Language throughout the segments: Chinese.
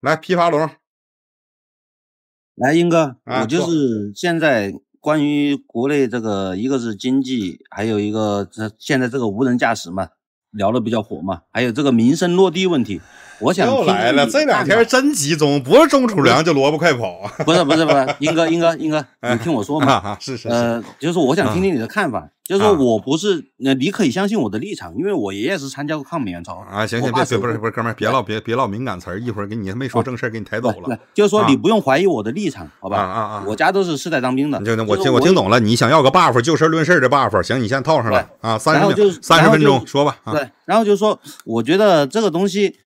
来，批发龙，来，英哥，我就是现在关于国内这个，一个是经济，还有一个这现在这个无人驾驶嘛，聊的比较火嘛，还有这个民生落地问题。我想又来了，这两天真集中，不是种储粮就萝卜快跑。不是不是不是，英哥英哥英哥，你听我说嘛，是是呃，就是我想听听你的看法，就是说我不是，那你可以相信我的立场，因为我爷爷是参加过抗美援朝啊。行行别别不是不是哥们儿，别唠别别唠敏感词儿，一会儿给你没说正事儿给你抬走了。就是说你不用怀疑我的立场，好吧？啊啊啊！我家都是世代当兵的。就那我听我听懂了，你想要个 buff，就事论事的 buff，行，你先套上了啊，三十秒，三十分钟，说吧。对，然后就是说我觉得这个东西。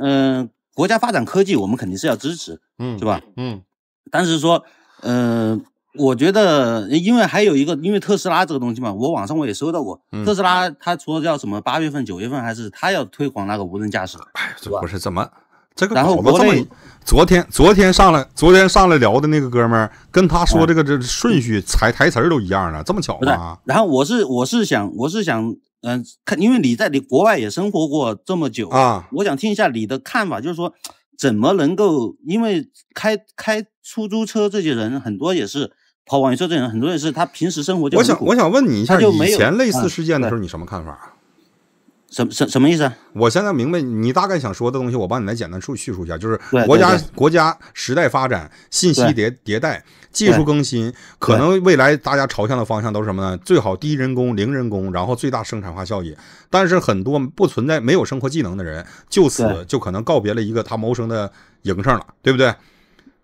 嗯，国家发展科技，我们肯定是要支持，嗯，是吧？嗯，但是说，嗯，我觉得，因为还有一个，因为特斯拉这个东西嘛，我网上我也搜到过，特斯拉他说叫什么八月份、九月份，还是他要推广那个无人驾驶？哎，这不是怎么这个？然后这么？昨天昨天上来，昨天上来聊的那个哥们儿，跟他说这个这顺序、彩台词儿都一样了，这么巧吗？然后我是我是想我是想。嗯，看，因为你在你国外也生活过这么久啊，我想听一下你的看法，就是说怎么能够，因为开开出租车这些人很多也是跑网约车这人，很多也是他平时生活就……我想我想问你一下，以前类似事件的时候你什么看法？什什什么意思？我现在明白你大概想说的东西，我帮你来简单述叙述一下，就是国家国家时代发展，信息迭迭代。技术更新可能未来大家朝向的方向都是什么呢？最好低人工、零人工，然后最大生产化效益。但是很多不存在没有生活技能的人，就此就可能告别了一个他谋生的营生了，对不对？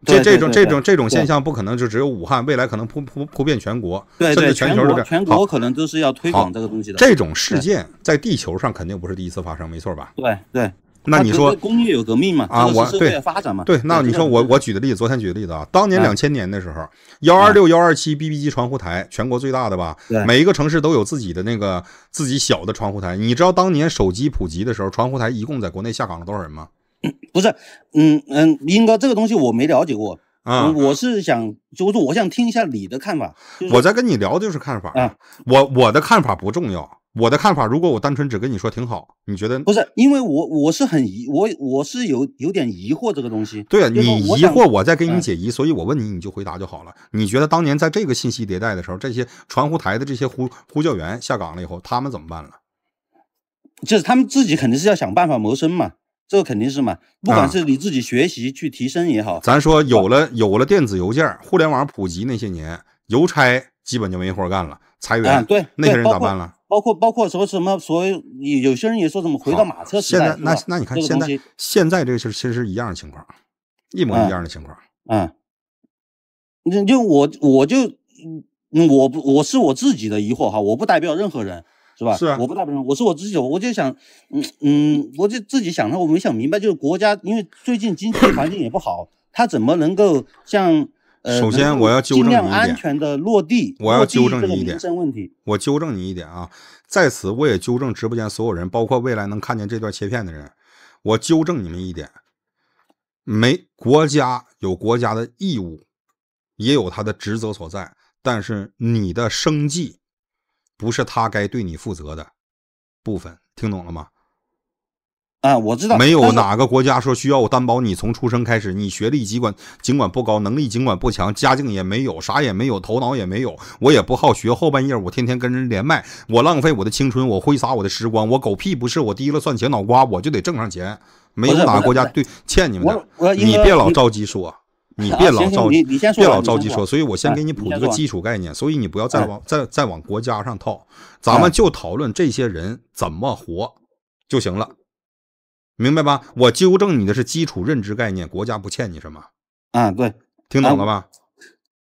这这种这种这种现象不可能就只有武汉，未来可能铺铺铺遍全国，甚至全球都这样。全国可能都是要推广这个东西的。这种事件在地球上肯定不是第一次发生，没错吧？对对。那你说工业有革命嘛？啊，我对发展嘛。对，那你说我我举的例子，昨天举的例子啊，当年两千年的时候，幺二六幺二七 B B 机传呼台，全国最大的吧，每一个城市都有自己的那个自己小的传呼台。你知道当年手机普及的时候，传呼台一共在国内下岗了多少人吗？不是，嗯嗯，应该这个东西我没了解过啊。我是想，就是我想听一下你的看法。我在跟你聊就是看法啊，我我的看法不重要。我的看法，如果我单纯只跟你说挺好，你觉得不是？因为我我是很疑，我我是有有点疑惑这个东西。对啊，你疑惑，我再给你解疑，所以我问你，你就回答就好了。你觉得当年在这个信息迭代的时候，这些传呼台的这些呼呼叫员下岗了以后，他们怎么办了？就是他们自己肯定是要想办法谋生嘛，这个肯定是嘛。不管是你自己学习去提升也好，咱说有了有了电子邮件、互联网普及那些年，邮差基本就没活干了，裁员，对，那些人咋办了？包括包括什么什么，所谓有些人也说什么回到马车时代，现在那那你看现在现在这个事其实是一样的情况，一模一样的情况。嗯，那就我我就嗯我不我是我自己的疑惑哈，我不代表任何人，是吧？是，我不代表人，我是我自己，我就想嗯嗯，我就自己想了，我没想明白，就是国家因为最近经济环境也不好，他怎么能够像。首先，我要纠正你一点。安全的落地，我要纠正你一点。我纠正你一点啊，在此我也纠正直播间所有人，包括未来能看见这段切片的人，我纠正你们一点：没国家有国家的义务，也有他的职责所在，但是你的生计不是他该对你负责的部分，听懂了吗？啊，我知道，没有哪个国家说需要我担保。你从出生开始，你学历尽管尽管不高，能力尽管不强，家境也没有，啥也没有，头脑也没有。我也不好学，后半夜我天天跟人连麦，我浪费我的青春，我挥洒我的时光，我狗屁不是。我低了算钱，脑瓜我就得挣上钱。没有哪个国家对欠你们的。你别老着急说，你别老着急别老着急说。所以我先给你普及个基础概念，所以你不要再往再再往国家上套，咱们就讨论这些人怎么活就行了。明白吧？我纠正你的是基础认知概念，国家不欠你什么。嗯，对，听懂了吧？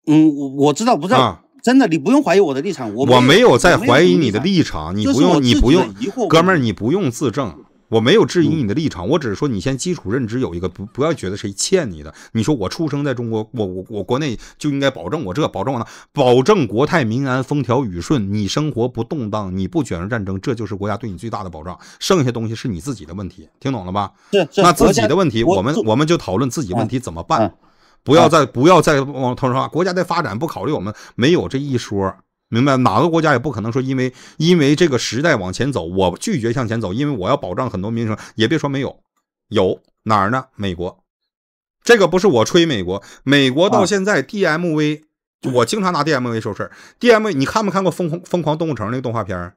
嗯，我我知道，不知道，真的，你不用怀疑我的立场。我没有在怀疑你的立场，你不用，你不用，哥们儿，你不用自证。我没有质疑你的立场，我只是说你先基础认知有一个不不要觉得谁欠你的。你说我出生在中国，我我我国内就应该保证我这保证我那，保证国泰民安、风调雨顺，你生活不动荡，你不卷入战争，这就是国家对你最大的保障。剩下东西是你自己的问题，听懂了吧？那自己的问题，我们我们就讨论自己问题怎么办，不要再不要再往头上说，国家在发展不考虑我们，没有这一说。明白，哪个国家也不可能说，因为因为这个时代往前走，我拒绝向前走，因为我要保障很多民生。也别说没有，有哪儿呢？美国，这个不是我吹，美国，美国到现在 D M V，我经常拿 D M V 说事儿。D M V，你看没看过《疯狂疯狂动物城》那个动画片？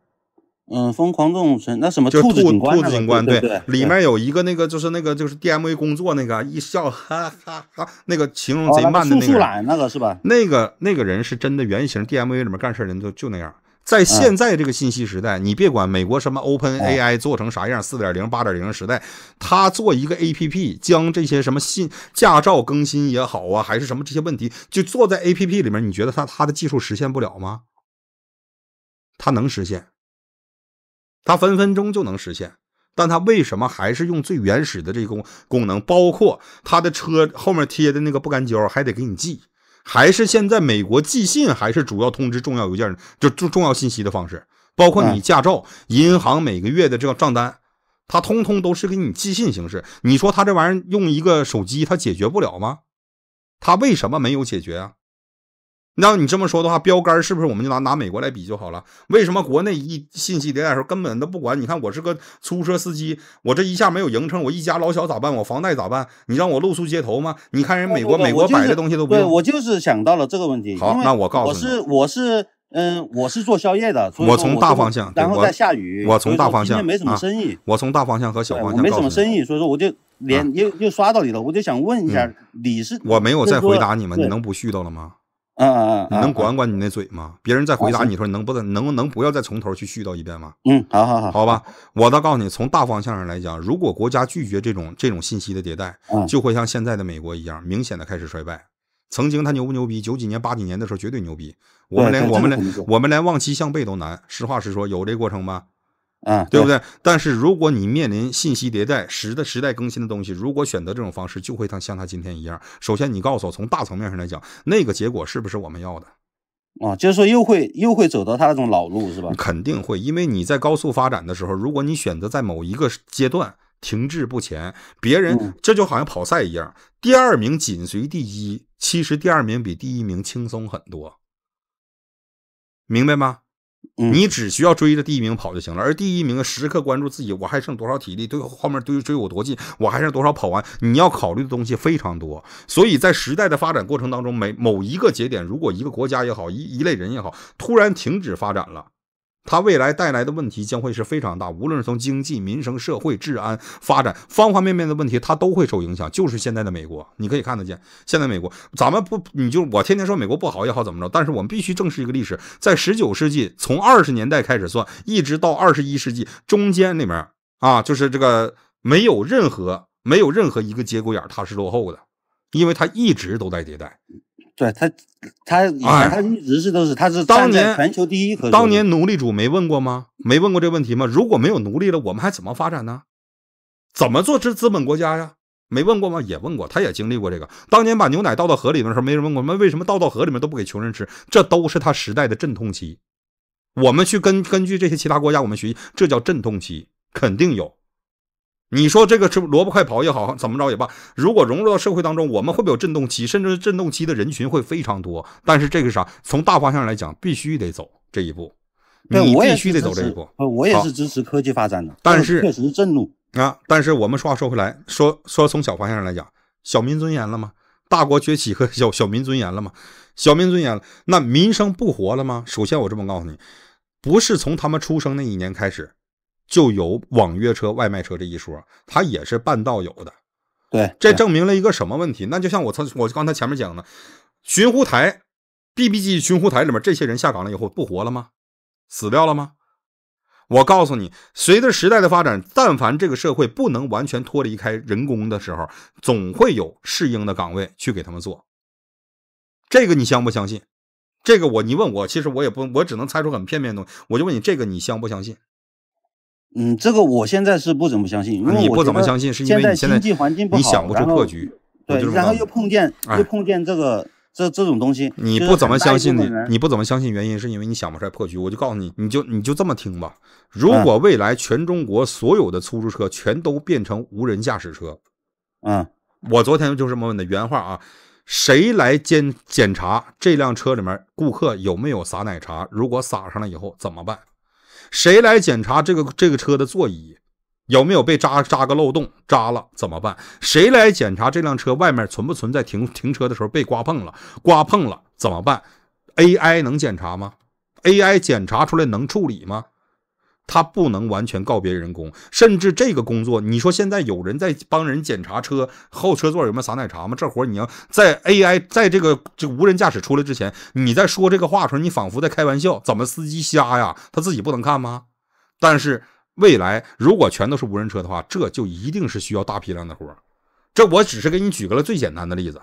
嗯，疯狂动物城那什么就兔兔子警官，对里面有一个那个就是那个就是 D M a 工作那个，一笑哈哈哈，那个形容贼慢的那个，那个是吧？那个那个人是真的原型，D M a 里面干事人就就那样。在现在这个信息时代，你别管美国什么 Open A I 做成啥样，四点零、八点零时代，他做一个 A P P，将这些什么信驾照更新也好啊，还是什么这些问题，就做在 A P P 里面，你觉得他他的技术实现不了吗？他能实现。它分分钟就能实现，但它为什么还是用最原始的这个功能？包括它的车后面贴的那个不干胶，还得给你寄，还是现在美国寄信还是主要通知重要邮件，就重重要信息的方式，包括你驾照、银行每个月的这个账单，它通通都是给你寄信形式。你说它这玩意儿用一个手机它解决不了吗？它为什么没有解决啊？那你这么说的话，标杆是不是我们就拿拿美国来比就好了？为什么国内一信息代的时候根本都不管？你看我是个出租车司机，我这一下没有营生，我一家老小咋办？我房贷咋办？你让我露宿街头吗？你看人美国，美国摆的东西都不用。我就是想到了这个问题。好，那我告诉你，我是我是嗯，我是做宵夜的。我从大方向，然后在下雨，我从大方向没什么生意。我从大方向和小方向。没什么生意，所以说我就连又又刷到你了，我就想问一下，你是我没有再回答你吗？你能不絮叨了吗？嗯嗯嗯，你能管管你那嘴吗？别人在回答你说，能不能能能不要再从头去絮叨一遍吗？嗯，好好好，好吧，我倒告诉你，从大方向上来讲，如果国家拒绝这种这种信息的迭代，就会像现在的美国一样，明显的开始衰败。曾经他牛不牛逼？九几年、八几年的时候绝对牛逼，我们连我们连我们连望其项背都难。实话实说，有这过程吗？嗯，对不对？但是如果你面临信息迭代时的时代更新的东西，如果选择这种方式，就会像像他今天一样。首先，你告诉我，从大层面上来讲，那个结果是不是我们要的？啊，就是说又会又会走到他那种老路，是吧？肯定会，因为你在高速发展的时候，如果你选择在某一个阶段停滞不前，别人这就好像跑赛一样，第二名紧随第一，其实第二名比第一名轻松很多，明白吗？你只需要追着第一名跑就行了，而第一名时刻关注自己，我还剩多少体力，对后面追追我多近，我还剩多少跑完。你要考虑的东西非常多，所以在时代的发展过程当中，每某一个节点，如果一个国家也好，一一类人也好，突然停止发展了。它未来带来的问题将会是非常大，无论是从经济、民生、社会、治安、发展方方面面的问题，它都会受影响。就是现在的美国，你可以看得见。现在美国，咱们不，你就我天天说美国不好也好怎么着，但是我们必须正视一个历史，在十九世纪从二十年代开始算，一直到二十一世纪中间那面啊，就是这个没有任何没有任何一个节骨眼它是落后的，因为它一直都在迭代。对他，他，他一直是都是，他是当年全球第一。当年奴隶主没问过吗？没问过这问题吗？如果没有奴隶了，我们还怎么发展呢？怎么做资资本国家呀？没问过吗？也问过，他也经历过这个。当年把牛奶倒到河里的时候，没人问过，我们为什么倒到河里面都不给穷人吃？这都是他时代的阵痛期。我们去根根据这些其他国家，我们学习，这叫阵痛期，肯定有。你说这个是萝卜快跑也好，怎么着也罢，如果融入到社会当中，我们会不会有震动期？甚至震动期的人群会非常多。但是这个啥，从大方向来讲，必须得走这一步，你必须得走这一步。我也是支持科技发展的，但是确实震怒啊！但是我们说话说回来，说说从小方向上来讲，小民尊严了吗？大国崛起和小小民尊严了吗？小民尊严了，那民生不活了吗？首先我这么告诉你，不是从他们出生那一年开始。就有网约车、外卖车这一说，它也是半道有的。对，这证明了一个什么问题？那就像我曾，我刚才前面讲的，寻呼台、B B G 寻呼台里面这些人下岗了以后，不活了吗？死掉了吗？我告诉你，随着时代的发展，但凡这个社会不能完全脱离开人工的时候，总会有适应的岗位去给他们做。这个你相不相信？这个我，你问我，其实我也不，我只能猜出很片面的东西。我就问你，这个你相不相信？嗯，这个我现在是不怎么相信，因为我不怎么相信，是因为现在经济环境不好，想不出破局。对，然后又碰见，又碰见这个这这种东西，你不怎么相信你，你不怎么相信原因是因为你想不出来破局。我就告诉你，你就你就这么听吧。如果未来全中国所有的出租车全都变成无人驾驶车，嗯，我昨天就这么问的原话啊，谁来检检查这辆车里面顾客有没有洒奶茶？如果撒上了以后怎么办？谁来检查这个这个车的座椅有没有被扎扎个漏洞？扎了怎么办？谁来检查这辆车外面存不存在停停车的时候被刮碰了？刮碰了怎么办？AI 能检查吗？AI 检查出来能处理吗？它不能完全告别人工，甚至这个工作，你说现在有人在帮人检查车后车座有没有洒奶茶吗？这活你要在 AI 在这个这无人驾驶出来之前，你在说这个话时，候，你仿佛在开玩笑，怎么司机瞎呀？他自己不能看吗？但是未来如果全都是无人车的话，这就一定是需要大批量的活。这我只是给你举个了最简单的例子。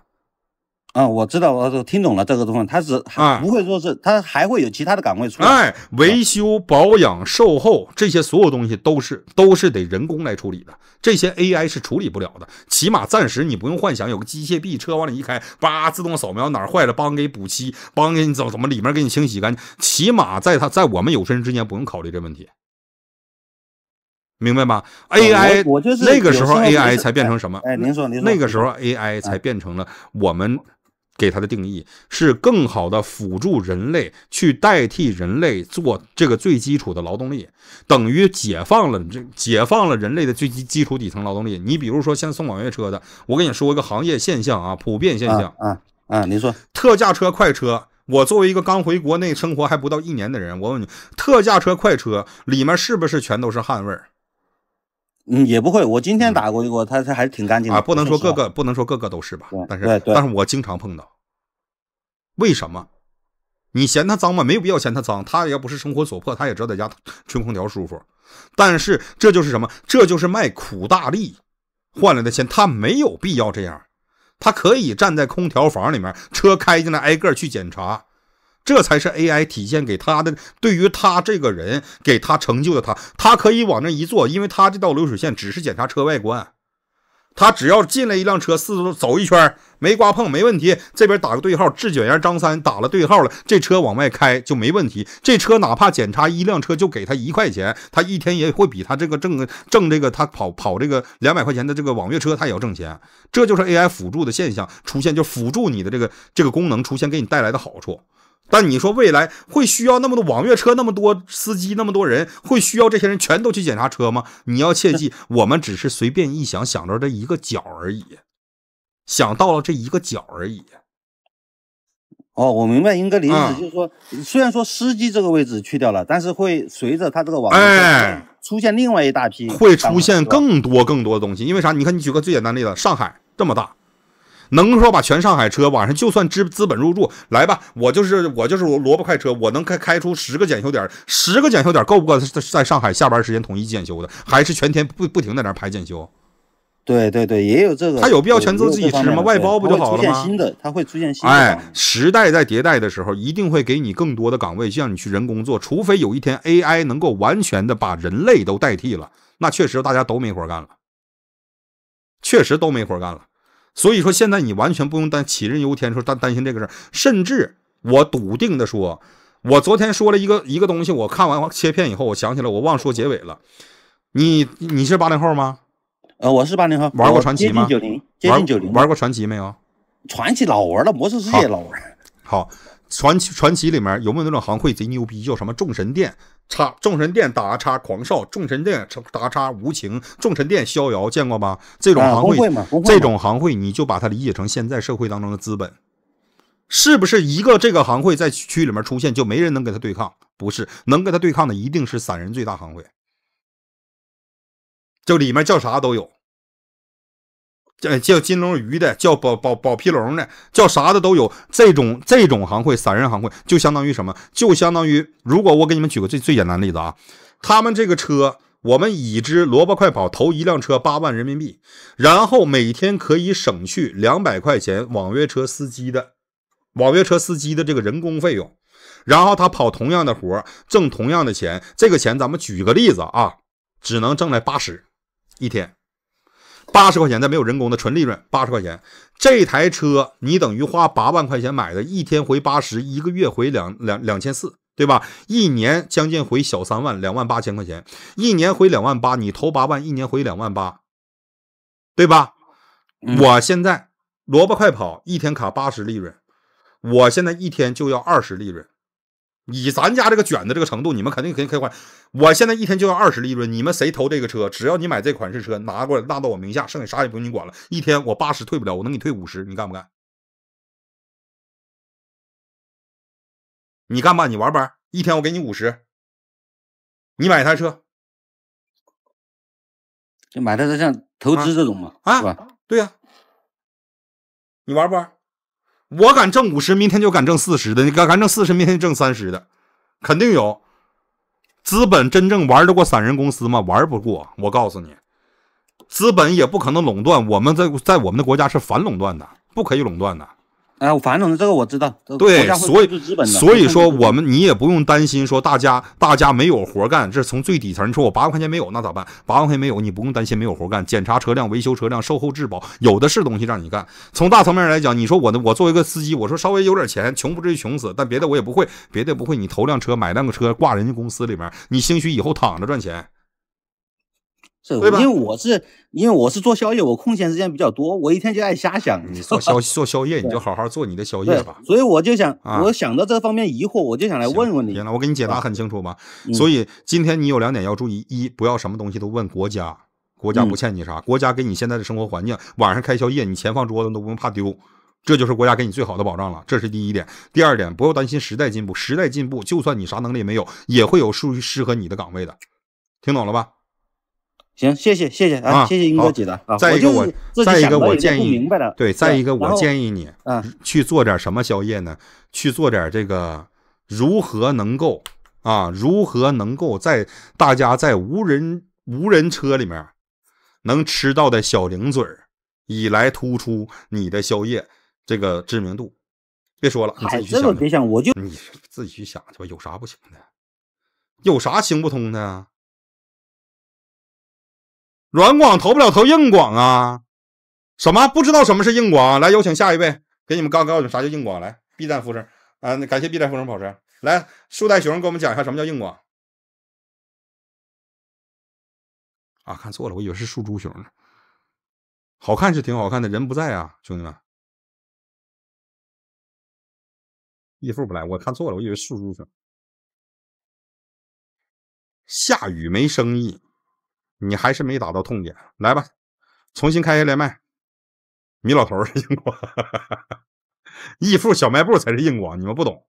嗯，我知道，我都听懂了这个东西，它是啊，不会说是，它还会有其他的岗位出来。哎，维修、保养、售后这些所有东西都是都是得人工来处理的，这些 AI 是处理不了的。起码暂时你不用幻想有个机械臂车往里一开，叭，自动扫描哪儿坏了，帮给补漆，帮给你怎怎么里面给你清洗干净。起码在他在我们有生之年不用考虑这问题，明白吗？AI，我就是那个时候 AI 才变成什么？哎，您说您说，那个时候 AI 才变成了我们。给它的定义是更好的辅助人类去代替人类做这个最基础的劳动力，等于解放了这解放了人类的最基基础底层劳动力。你比如说像送网约车的，我跟你说一个行业现象啊，普遍现象啊啊，你说特价车快车，我作为一个刚回国内生活还不到一年的人，我问你特价车快车里面是不是全都是汗味儿？嗯，也不会。我今天打过去过，他他还是挺干净啊。不能说各个不能说各个都是吧，但是但是我经常碰到。为什么？你嫌他脏吗？没有必要嫌他脏。他要不是生活所迫，他也知道在家吹 空调舒服。但是这就是什么？这就是卖苦大力换来的钱。他没有必要这样，他可以站在空调房里面，车开进来挨个去检查。这才是 AI 体现给他的，对于他这个人给他成就的他，他可以往那一坐，因为他这道流水线只是检查车外观，他只要进来一辆车，四周走一圈，没刮碰，没问题，这边打个对号，质检员张三打了对号了，这车往外开就没问题。这车哪怕检查一辆车就给他一块钱，他一天也会比他这个挣挣这个他跑跑这个两百块钱的这个网约车，他也要挣钱。这就是 AI 辅助的现象出现，就辅助你的这个这个功能出现，给你带来的好处。但你说未来会需要那么多网约车、那么多司机、那么多人，会需要这些人全都去检查车吗？你要切记，我们只是随便一想，想到这一个角而已，想到了这一个角而已。哦，我明白，应该理解，就是说，虽然说司机这个位置去掉了，但是会随着他这个网出现另外一大批，会出现更多更多东西。因为啥？你看，你举个最简单的例子，上海这么大。能说把全上海车晚上就算资资本入驻来吧，我就是我就是萝萝卜快车，我能开开出十个检修点，十个检修点够不够在上海下班时间统一检修的？还是全天不不停在那排检修？对对对，也有这个。他有必要全都自己吃吗？外包不就好了吗？出现新的，他会出现新的。哎，时代在迭代的时候，一定会给你更多的岗位，让你去人工作，除非有一天 AI 能够完全的把人类都代替了，那确实大家都没活干了，确实都没活干了。所以说，现在你完全不用担杞人忧天，说担担心这个事儿。甚至我笃定的说，我昨天说了一个一个东西，我看完切片以后，我想起来，我忘说结尾了。你你是八零后吗？呃，我是八零后，玩过传奇吗？接近九零，接近九零，玩过传奇没有？传奇老玩了，魔兽世界老玩。好。传奇传奇里面有没有那种行会贼牛逼？叫什么众神殿叉众神殿打叉狂少，众神殿打叉无情，众神殿逍遥见过吧？这种行会，这种行会，你就把它理解成现在社会当中的资本，是不是？一个这个行会在区里面出现，就没人能跟他对抗？不是，能跟他对抗的一定是散人最大行会，就里面叫啥都有。叫金龙鱼的，叫宝宝宝皮龙的，叫啥的都有。这种这种行会，散人行会，就相当于什么？就相当于如果我给你们举个最最简单的例子啊，他们这个车，我们已知萝卜快跑投一辆车八万人民币，然后每天可以省去两百块钱网约车司机的网约车司机的这个人工费用，然后他跑同样的活挣同样的钱，这个钱咱们举个例子啊，只能挣来八十一天。八十块钱，咱没有人工的纯利润，八十块钱。这台车你等于花八万块钱买的，一天回八十，一个月回两两两千四，对吧？一年将近回小三万，两万八千块钱，一年回两万八。你投八万，一年回两万八，对吧？我现在萝卜快跑一天卡八十利润，我现在一天就要二十利润。以咱家这个卷的这个程度，你们肯定肯定可以换。我现在一天就要二十利润，你们谁投这个车？只要你买这款式车，拿过来拉到我名下，剩下啥也不用你管了。一天我八十退不了，我能给你退五十，你干不干？你干吧，你玩不？一天我给你五十。你买台车，就买台车像投资这种嘛，啊，对呀，你玩不玩？我敢挣五十，明天就敢挣四十的；你敢敢挣四十，明天挣三十的，肯定有。资本真正玩得过散人公司吗？玩不过。我告诉你，资本也不可能垄断。我们在在我们的国家是反垄断的，不可以垄断的。哎，樊总，这个我知道。对，所以所以说我们你也不用担心说大家大家没有活干，这是从最底层。你说我八万块钱没有，那咋办？八万块钱没有，你不用担心没有活干。检查车辆、维修车辆、售后质保，有的是东西让你干。从大层面来讲，你说我呢？我作为一个司机，我说稍微有点钱，穷不至于穷死，但别的我也不会，别的不会。你投辆车，买辆个车挂人家公司里面，你兴许以后躺着赚钱。因为我是因为我是做宵夜，我空闲时间比较多，我一天就爱瞎想。你做宵做宵夜，你就好好做你的宵夜吧。所以我就想，我想到这方面疑惑，我就想来问问你。行了，我给你解答很清楚吧。所以今天你有两点要注意：一不要什么东西都问国家，国家不欠你啥，国家给你现在的生活环境，晚上开宵夜，你钱放桌子上都不用怕丢，这就是国家给你最好的保障了。这是第一点。第二点，不要担心时代进步，时代进步，就算你啥能力没有，也会有属于适合你的岗位的。听懂了吧？行，谢谢谢谢啊，谢谢英哥姐的。再一个我，再一个我建议，对，再一个我建议你，嗯，去做点什么宵夜呢？去做点这个，如何能够啊？如何能够在大家在无人无人车里面能吃到的小零嘴以来突出你的宵夜这个知名度。别说了，你自己去想。别想，我就你自己去想去吧，有啥不行的？有啥行不通的？软广投不了，投硬广啊！什么不知道什么是硬广？来，有请下一位，给你们告告诉啥叫硬广？来，B 站富生啊，感谢 B 站富生宝石。来，树袋熊给我们讲一下什么叫硬广。啊，看错了，我以为是树猪熊呢。好看是挺好看的，人不在啊，兄弟们。义父不来，我看错了，我以为树猪熊。下雨没生意。你还是没打到痛点，来吧，重新开下连麦。米老头是硬广，义父小卖部才是硬广，你们不懂。